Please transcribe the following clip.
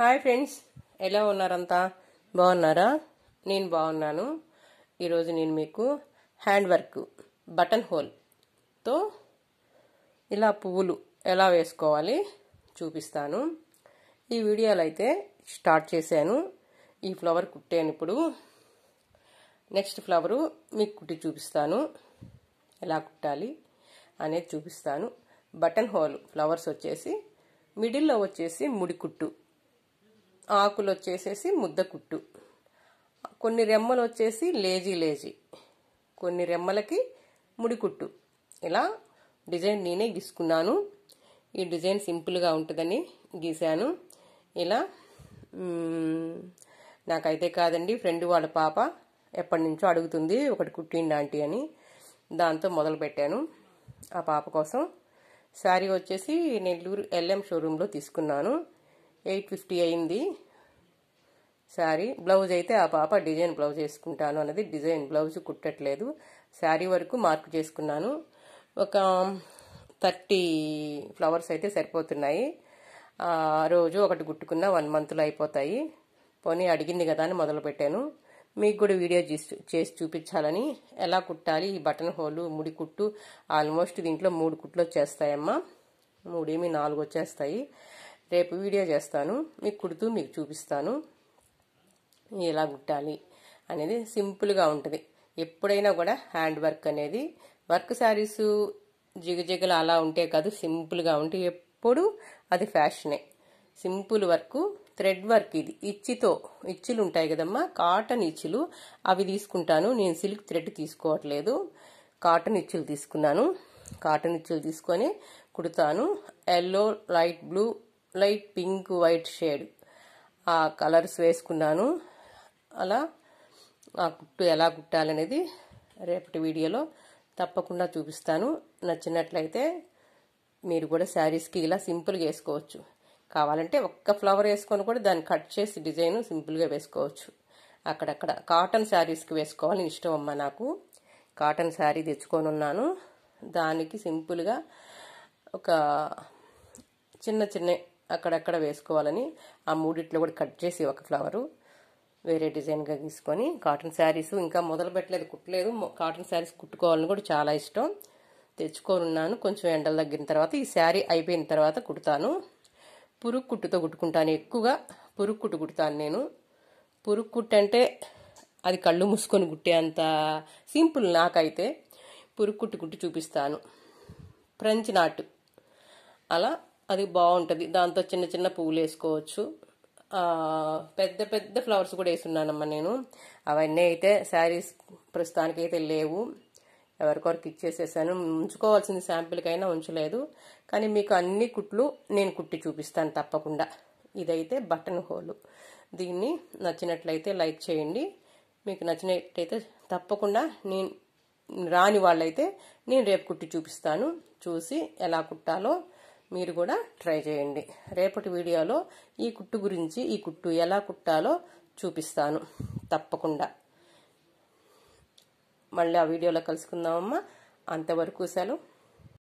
hi friends ఎలా ఉన్నారంతా బాగున్నారా నేను బాగున్నాను ఈరోజు నేను మీకు హ్యాండ్ వర్క్ బటన్ హోల్తో ఇలా పువ్వులు ఎలా వేసుకోవాలి చూపిస్తాను ఈ వీడియోలు అయితే స్టార్ట్ చేశాను ఈ ఫ్లవర్ కుట్టాను ఇప్పుడు నెక్స్ట్ ఫ్లవరు మీకు కుట్టి చూపిస్తాను ఎలా కుట్టాలి అనేది చూపిస్తాను బటన్ హోల్ ఫ్లవర్స్ వచ్చేసి మిడిల్లో వచ్చేసి ముడి కుట్టు ఆకులు వచ్చేసేసి ముద్ద కుట్టు కొన్ని రెమ్మలు వచ్చేసి లేజీ లేజీ కొన్ని రెమ్మలకి ముడికుట్టు ఇలా డిజైన్ నేనే గీసుకున్నాను ఈ డిజైన్ సింపుల్గా ఉంటుందని గీశాను ఇలా నాకైతే కాదండి ఫ్రెండ్ వాళ్ళ పాప ఎప్పటి నుంచో అడుగుతుంది ఒకటి కుట్టిండి ఆంటీ అని దాంతో మొదలు పెట్టాను ఆ పాప కోసం శారీ వచ్చేసి నెల్లూరు ఎల్ఎం షోరూంలో తీసుకున్నాను ఎయిట్ ఫిఫ్టీ అయింది శారీ బ్లౌజ్ అయితే ఆ పాప డిజైన్ బ్లౌజ్ వేసుకుంటాను అన్నది డిజైన్ బ్లౌజ్ కుట్టట్లేదు శారీ వరకు మార్క్ చేసుకున్నాను ఒక థర్టీ ఫ్లవర్స్ అయితే సరిపోతున్నాయి ఆ రోజు ఒకటి కుట్టుకున్న వన్ మంత్లో అయిపోతాయి పోనీ అడిగింది కదా అని మొదలుపెట్టాను మీకు కూడా వీడియో చేసి చూపించాలని ఎలా కుట్టాలి ఈ బటన్ హోలు ముడి కుట్టు ఆల్మోస్ట్ దీంట్లో మూడు కుట్లు వచ్చేస్తాయమ్మా మూడేమి నాలుగు వచ్చేస్తాయి రేపు వీడియో చేస్తాను మీకు కుడుతూ మీకు చూపిస్తాను ఎలా కుట్టాలి అనేది సింపుల్గా ఉంటుంది ఎప్పుడైనా కూడా హ్యాండ్ వర్క్ అనేది వర్క్ శారీస్ జిగజిగలు అలా ఉంటే కాదు సింపుల్గా ఉంటే ఎప్పుడు అది ఫ్యాషనే సింపుల్ వర్క్ థ్రెడ్ వర్క్ ఇది ఇచ్చితో ఇచ్చులు ఉంటాయి కదమ్మా కాటన్ ఇచ్చులు అవి తీసుకుంటాను నేను సిల్క్ థ్రెడ్ తీసుకోవట్లేదు కాటన్ ఇచ్చులు తీసుకున్నాను కాటన్ ఇచ్చులు తీసుకొని కుడతాను yellow light blue light pink white shade ఆ కలర్స్ వేసుకున్నాను అలా ఆ కుట్టు ఎలా కుట్టాలనేది రేపటి వీడియోలో తప్పకుండా చూపిస్తాను నచ్చినట్లయితే మీరు కూడా శారీస్కి ఇలా సింపుల్గా వేసుకోవచ్చు కావాలంటే ఒక్క ఫ్లవర్ వేసుకొని కూడా దాన్ని కట్ చేసి డిజైన్ సింపుల్గా వేసుకోవచ్చు అక్కడక్కడ కాటన్ శారీస్కి వేసుకోవాలని ఇష్టం అమ్మ నాకు కాటన్ శారీ తెచ్చుకొని ఉన్నాను దానికి సింపుల్గా ఒక చిన్న చిన్న అక్కడక్కడ వేసుకోవాలని ఆ మూడిట్లో కూడా కట్ చేసి ఒక ఫ్లవరు వేరే డిజైన్గా తీసుకొని కాటన్ శారీస్ ఇంకా మొదలు పెట్టలేదు కుట్టలేదు కాటన్ శారీస్ కుట్టుకోవాలని కూడా చాలా ఇష్టం తెచ్చుకోనున్నాను కొంచెం ఎండలు తగ్గిన తర్వాత ఈ శారీ అయిపోయిన తర్వాత కుడతాను పురుగు కుట్టుతో కుట్టుకుంటాను ఎక్కువగా పురుగు కుట్టు కుడతాను నేను పురుగు కుట్టు అంటే అది కళ్ళు మూసుకొని కుట్టే అంత సింపుల్ నాకైతే పురుగు కుట్టు కుట్టి చూపిస్తాను ఫ్రెంచ్ నాటు అలా అది బాగుంటుంది దాంతో చిన్న చిన్న పువ్వులు వేసుకోవచ్చు పెద్ద పెద్ద ఫ్లవర్స్ కూడా వేసున్నానమ్మా నేను అవన్నీ అయితే శారీస్ ప్రస్తుతానికి అయితే లేవు ఎవరికొరకు ఇచ్చేసేసాను ఉంచుకోవాల్సింది శాంపిల్కైనా ఉంచలేదు కానీ మీకు అన్ని కుట్లు నేను కుట్టి చూపిస్తాను తప్పకుండా ఇదైతే బటన్ హోలు దీన్ని నచ్చినట్లయితే లైక్ చేయండి మీకు నచ్చినట్టయితే తప్పకుండా నేను రాని వాళ్ళైతే నేను రేపు కుట్టి చూపిస్తాను చూసి ఎలా కుట్టాలో మీరు కూడా ట్రై చేయండి రేపటి వీడియోలో ఈ కుట్టు గురించి ఈ కుట్టు ఎలా కుట్టాలో చూపిస్తాను తప్పకుండా మళ్ళీ ఆ వీడియోలో కలుసుకుందామమ్మా అంతవరకు సెలవు